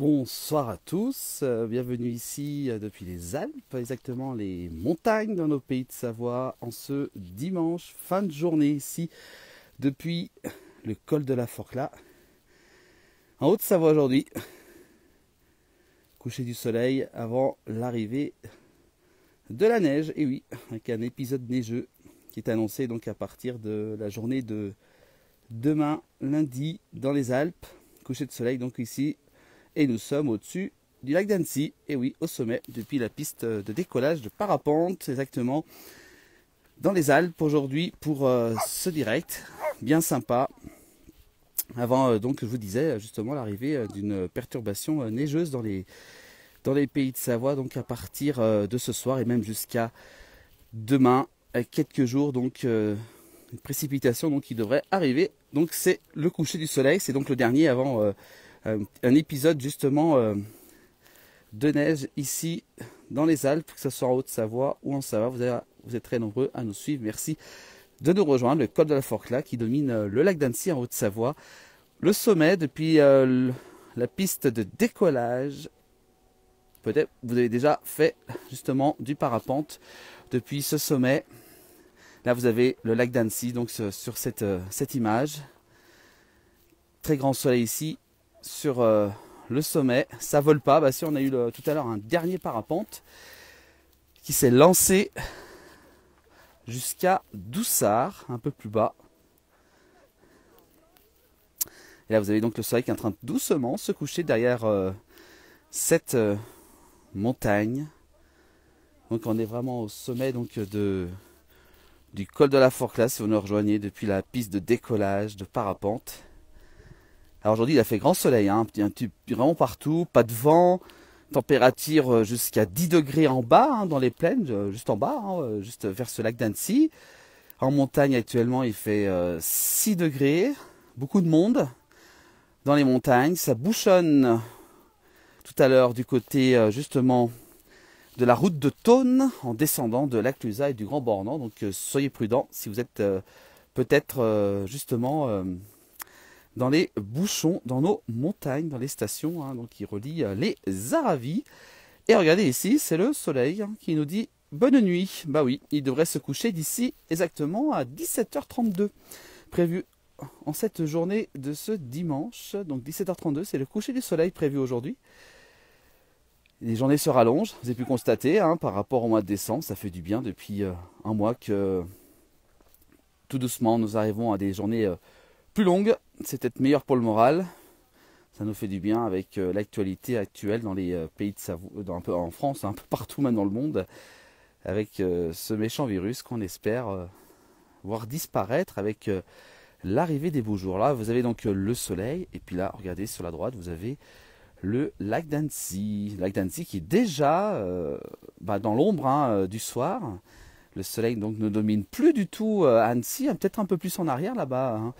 Bonsoir à tous, euh, bienvenue ici euh, depuis les Alpes, exactement les montagnes dans nos pays de Savoie, en ce dimanche, fin de journée ici, depuis le col de la Forcla, en Haute-Savoie aujourd'hui. Coucher du soleil avant l'arrivée de la neige, et oui, avec un épisode neigeux qui est annoncé donc à partir de la journée de demain, lundi, dans les Alpes. Coucher de soleil donc ici et nous sommes au-dessus du lac d'Annecy, et oui, au sommet, depuis la piste de décollage de parapente, exactement, dans les Alpes aujourd'hui pour euh, ce direct, bien sympa. Avant, euh, donc, je vous disais justement l'arrivée euh, d'une perturbation neigeuse dans les, dans les pays de Savoie, donc à partir de ce soir et même jusqu'à demain, quelques jours, donc une précipitation donc, qui devrait arriver. Donc c'est le coucher du soleil, c'est donc le dernier avant euh, un épisode justement euh, de neige ici dans les Alpes, que ce soit en Haute-Savoie ou en Savoie. Vous, vous, êtes très nombreux à nous suivre. Merci de nous rejoindre. Le col de la Forclaz qui domine euh, le lac d'Annecy en Haute-Savoie. Le sommet depuis la piste de décollage. Peut-être vous avez déjà fait justement du parapente depuis ce sommet. Là vous avez le lac d'Annecy donc sur cette, cette image. Très grand soleil ici sur euh, le sommet. Ça vole pas. Bah, si on a eu euh, tout à l'heure un dernier parapente qui s'est lancé jusqu'à Doussard, un peu plus bas. Et là, vous avez donc le soleil qui est en train de doucement se coucher derrière euh, cette montagne. Donc, on est vraiment au sommet donc de du col de la Forclasse, si vous nous rejoignez depuis la piste de décollage de parapente. Alors aujourd'hui, il a fait grand soleil, hein. un petit, vraiment partout, pas de vent, température euh, jusqu'à 10 degrés en bas, hein, dans les plaines, euh, juste en bas, hein, euh, juste vers ce lac d'Annecy. En montagne, actuellement, il fait 6 degrés, beaucoup de monde dans les montagnes. Ça bouchonne tout à l'heure du côté, justement, de la route de Thône en descendant de l'Aclusa et du Grand Bornand. Donc soyez prudents si vous êtes peut-être justement dans les bouchons, dans nos montagnes, dans les stations hein, donc qui relient euh, les Aravis. Et regardez ici, c'est le soleil hein, qui nous dit bonne nuit. Bah oui, il devrait se coucher d'ici exactement à 17h32, prévu en cette journée de ce dimanche. Donc 17h32, c'est le coucher du soleil prévu aujourd'hui. Les journées se rallongent, vous avez pu constater, hein, par rapport au mois de décembre, ça fait du bien depuis euh, un mois que tout doucement nous arrivons à des journées euh, plus longues c'est peut-être meilleur pour le moral. Ça nous fait du bien avec euh, l'actualité actuelle dans les euh, pays de Savoie, euh, un peu en France, un peu partout même dans le monde, avec ce méchant virus qu'on espère voir disparaître avec l'arrivée des beaux jours. Là, vous avez donc le soleil, et puis là, regardez sur la droite, vous avez le lac d'Annecy. Lac d'Annecy qui est déjà bah, dans l'ombre hein, du soir. Le soleil donc ne domine plus du tout Annecy, hein, peut-être un peu plus en arrière là-bas. Hein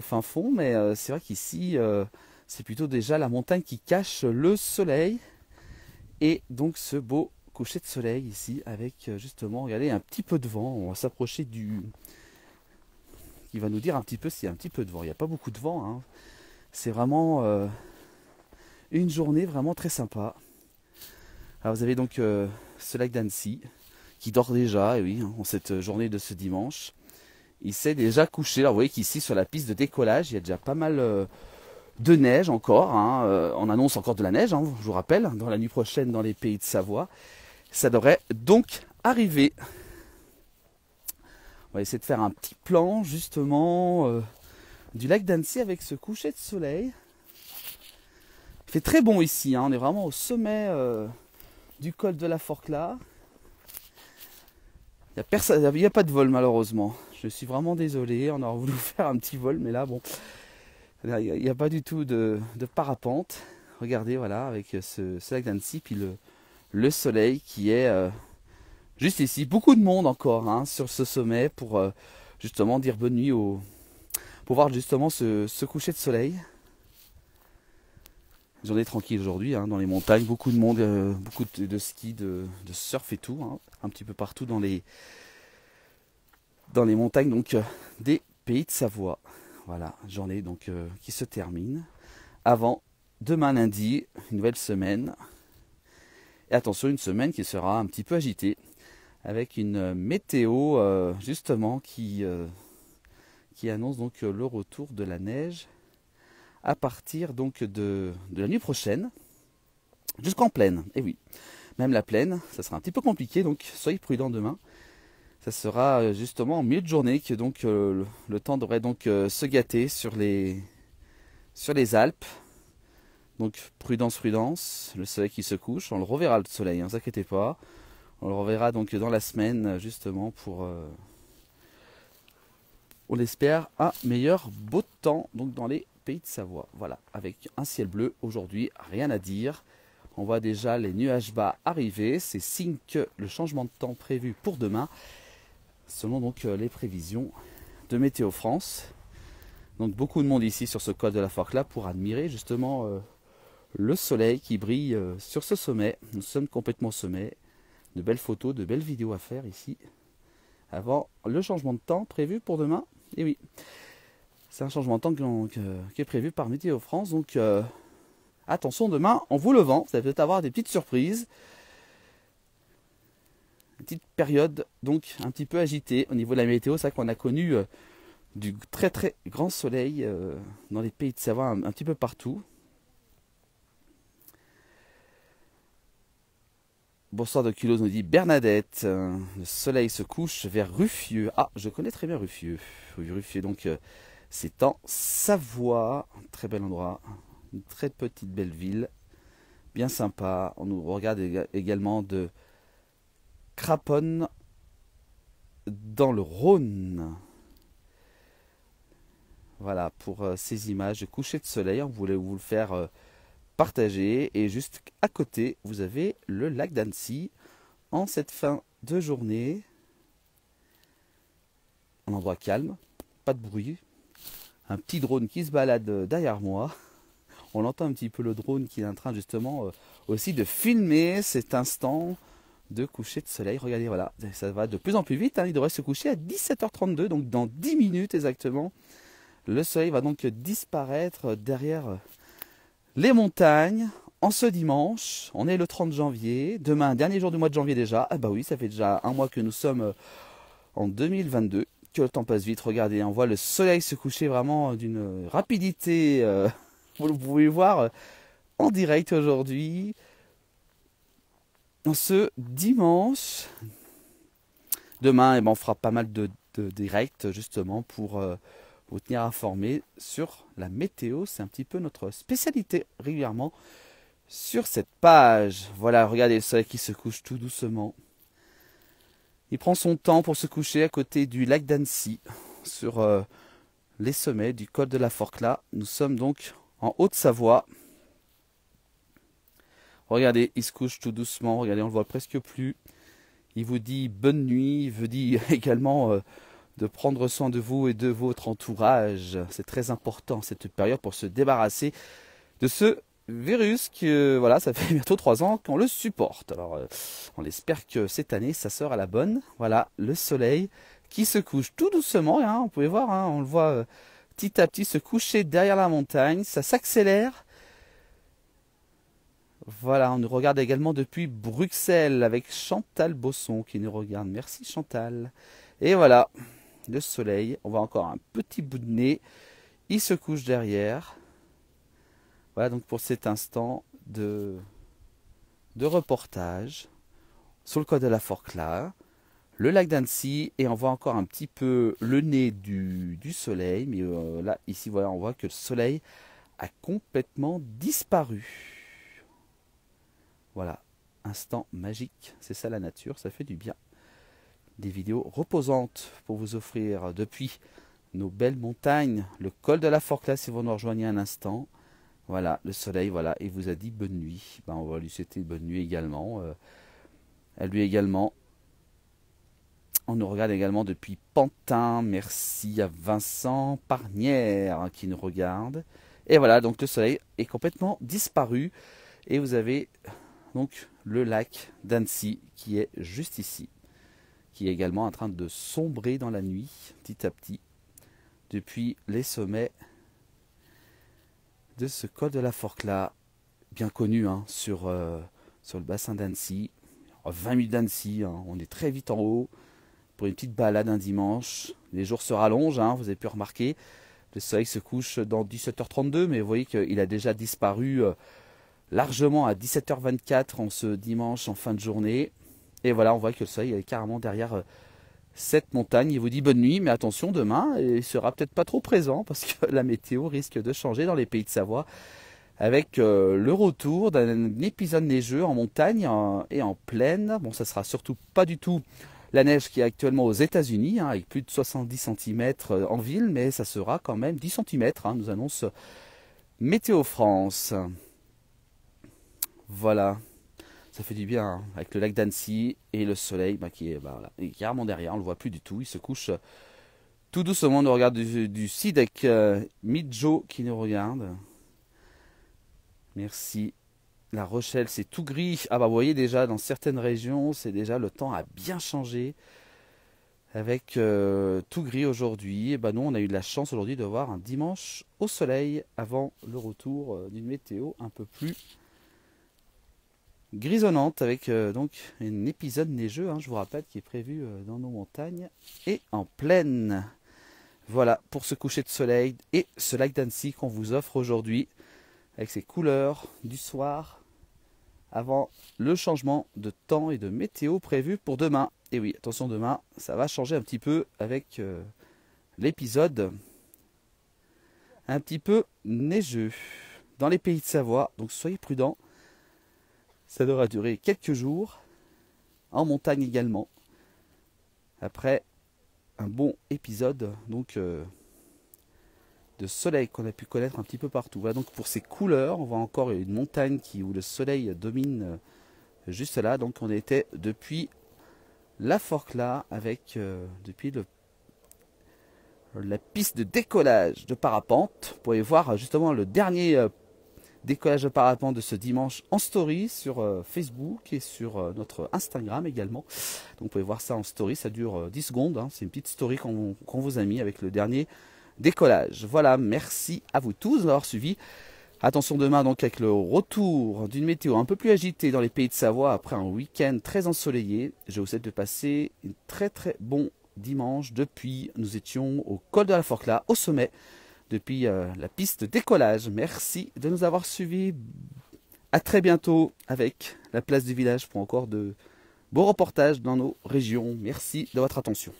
fin fond, mais euh, c'est vrai qu'ici, euh, c'est plutôt déjà la montagne qui cache le soleil. Et donc ce beau coucher de soleil ici, avec euh, justement, regardez, un petit peu de vent. On va s'approcher du... qui va nous dire un petit peu s'il y a un petit peu de vent. Il n'y a pas beaucoup de vent. Hein. C'est vraiment une journée vraiment très sympa. Alors vous avez donc ce lac d'Annecy qui dort déjà, et oui, hein, en cette journée de ce dimanche. Il s'est déjà couché. Alors vous voyez qu'ici sur la piste de décollage, il y a déjà pas mal euh, de neige encore. Hein. Euh, on annonce encore de la neige, hein, je vous rappelle, dans la nuit prochaine dans les pays de Savoie. Ça devrait donc arriver. On va essayer de faire un petit plan justement euh, du lac d'Annecy avec ce coucher de soleil. Il fait très bon ici, hein. on est vraiment au sommet du col de la Forclaz. Il n'y a, pas de vol malheureusement. Je suis vraiment désolé, on aurait voulu faire un petit vol, mais là, bon, il n'y a, pas du tout de, parapente. Regardez, voilà, avec euh, ce, ce lac d'Annecy, puis le, soleil qui est euh, juste ici. Beaucoup de monde encore hein, sur ce sommet pour euh, justement dire bonne nuit au, pour voir justement ce, coucher de soleil. ai tranquille aujourd'hui hein, dans les montagnes, beaucoup de monde, beaucoup de, ski, de, surf et tout, hein, un petit peu partout dans les dans les montagnes donc euh, des pays de Savoie. Voilà, journée donc euh, qui se termine. Avant demain lundi, une nouvelle semaine. Et attention, une semaine qui sera un petit peu agitée, avec une euh, météo justement qui, qui annonce donc le retour de la neige à partir donc de, de la nuit prochaine jusqu'en plaine. Et eh oui, même la plaine, ça sera un petit peu compliqué, donc soyez prudents demain ça sera euh, justement en milieu de journée que donc euh, le temps devrait donc euh, se gâter sur les sur les Alpes. Donc prudence, prudence, le soleil qui se couche, on le reverra le soleil, ne hein, vous inquiétez pas. On le reverra donc dans la semaine justement pour on l'espère un meilleur beau temps donc dans les pays de Savoie. Voilà, avec un ciel bleu aujourd'hui, rien à dire. On voit déjà les nuages bas arriver, c'est signe que le changement de temps prévu pour demain selon donc euh, les prévisions de Météo France. Donc beaucoup de monde ici sur ce col de la Forclaz pour admirer justement euh, le soleil qui brille euh, sur ce sommet. Nous sommes complètement au sommet. De belles photos, de belles vidéos à faire ici avant le changement de temps prévu pour demain. Et oui, c'est un changement de temps qui, est prévu par Météo France. Donc attention demain en vous levant, vous allez peut-être avoir des petites surprises petite période donc un petit peu agitée au niveau de la météo. C'est vrai qu'on a connu euh, du très très grand soleil euh, dans les pays de Savoie un, petit peu partout. Bonsoir de Kilos nous dit Bernadette. le soleil se couche vers Ruffieux. Ah, je connais très bien Ruffieux. donc euh, c'est en Savoie. très bel endroit. Une très petite belle ville. Bien sympa. On nous regarde également de Craponne dans le Rhône. Voilà pour euh, ces images de coucher de soleil. On voulait vous le faire euh, partager. Et juste à côté, vous avez le lac d'Annecy en cette fin de journée. Un endroit calme, pas de bruit. Un petit drone qui se balade euh, derrière moi. On entend un petit peu le drone qui est en train justement aussi de filmer cet instant de coucher de soleil. Regardez, voilà, ça va de plus en plus vite. Hein. Il devrait se coucher à 17h32, donc dans 10 minutes exactement. Le soleil va donc disparaître derrière les montagnes. En ce dimanche, on est le 30 janvier, demain, dernier jour du mois de janvier déjà. Ah bah oui, ça fait déjà un mois que nous sommes euh, en 2022. Que le temps passe vite, regardez, on voit le soleil se coucher vraiment euh, d'une rapidité. Euh, vous pouvez voir en direct aujourd'hui ce dimanche. Demain, eh ben, on fera pas mal de, directs justement pour euh, vous tenir informé sur la météo. C'est un petit peu notre spécialité régulièrement sur cette page. Voilà, regardez le soleil qui se couche tout doucement. Il prend son temps pour se coucher à côté du lac d'Annecy, sur euh, les sommets du col de la Forclaz. Nous sommes donc en Haute-Savoie. Regardez, il se couche tout doucement. Regardez, on le voit presque plus. Il vous dit bonne nuit. Il vous dit également euh, de prendre soin de vous et de votre entourage. C'est très important cette période pour se débarrasser de ce virus que euh, voilà, ça fait bientôt trois ans qu'on le supporte. Alors, euh, on espère que cette année, ça sort à la bonne. Voilà, le soleil qui se couche tout doucement. Hein, on pouvez voir, hein, on le voit petit à petit se coucher derrière la montagne. Ça s'accélère voilà, on nous regarde également depuis Bruxelles avec Chantal Bosson qui nous regarde. Merci Chantal. Et voilà, le soleil. On voit encore un petit bout de nez. Il se couche derrière. Voilà donc pour cet instant de, de reportage sur le code de la Forclaz, le lac d'Annecy, et on voit encore un petit peu le nez du, soleil. Mais euh, là, ici, voilà, on voit que le soleil a complètement disparu. Voilà, instant magique, c'est ça la nature, ça fait du bien. Des vidéos reposantes pour vous offrir depuis nos belles montagnes, le col de la Forclaz si vous nous rejoignez un instant. Voilà, le soleil, voilà, il vous a dit bonne nuit. Ben, on va lui souhaiter bonne nuit également. Euh, à lui également. On nous regarde également depuis Pantin. Merci à Vincent Parnière qui nous regarde. Et voilà, donc le soleil est complètement disparu. Et vous avez donc le lac d'Annecy qui est juste ici, qui est également en train de sombrer dans la nuit petit à petit depuis les sommets de ce col de la là, bien connu hein, sur, euh, sur le bassin d'Annecy. 20 minutes d'Annecy, hein, on est très vite en haut pour une petite balade un dimanche. Les jours se rallongent, hein, vous avez pu remarquer. Le soleil se couche dans 17h32, mais vous voyez qu'il a déjà disparu. Euh, largement à 17h24 en ce dimanche en fin de journée. Et voilà, on voit que le soleil est carrément derrière euh, cette montagne. Il vous dit bonne nuit, mais attention, demain, il sera peut-être pas trop présent parce que la météo risque de changer dans les pays de Savoie avec euh, le retour d'un épisode neigeux en montagne et en plaine. Bon, ça sera surtout pas du tout la neige qui est actuellement aux États-Unis, hein, avec plus de 70 cm euh, en ville, mais ça sera quand même 10 cm, hein, nous annonce Météo France. Voilà, ça fait du bien hein, avec le lac d'Annecy et le soleil bah, qui est bah, carrément derrière, on le voit plus du tout, il se couche euh, tout doucement, on nous regarde du, du avec euh, Midjo qui nous regarde. Merci. La Rochelle, c'est tout gris. Ah bah vous voyez déjà, dans certaines régions, c'est déjà le temps a bien changé. Avec euh, tout gris aujourd'hui, bah nous on a eu de la chance aujourd'hui de voir un dimanche au soleil avant le retour d'une météo un peu plus grisonnante avec euh, donc un épisode neigeux, hein, je vous rappelle, qui est prévu euh, dans nos montagnes et en plaine. Voilà pour ce coucher de soleil et ce lac d'Annecy qu'on vous offre aujourd'hui avec ses couleurs du soir avant le changement de temps et de météo prévu pour demain. Et oui, attention demain, ça va changer un petit peu avec euh, l'épisode un petit peu neigeux dans les pays de Savoie. Donc soyez prudents ça devra durer quelques jours, en montagne également, après un bon épisode donc euh, de soleil qu'on a pu connaître un petit peu partout. Voilà donc pour ces couleurs, on voit encore une montagne qui, où le soleil domine euh, juste là. Donc on était depuis la Forclaz avec euh, depuis le la piste de décollage de parapente. Vous pouvez voir justement le dernier décollage de parapente de ce dimanche en story sur euh, Facebook et sur euh, notre Instagram également. Donc vous pouvez voir ça en story, ça dure 10 euh, secondes, hein. c'est une petite story qu'on vous a mis avec le dernier décollage. Voilà, merci à vous tous d'avoir suivi. Attention demain donc avec le retour d'une météo un peu plus agitée dans les pays de Savoie après un week-end très ensoleillé. Je vous souhaite de passer un très très bon dimanche depuis nous étions au col de la Forcla, au sommet depuis euh, la piste décollage. Merci de nous avoir suivis. À très bientôt avec la place du village pour encore de beaux reportages dans nos régions. Merci de votre attention.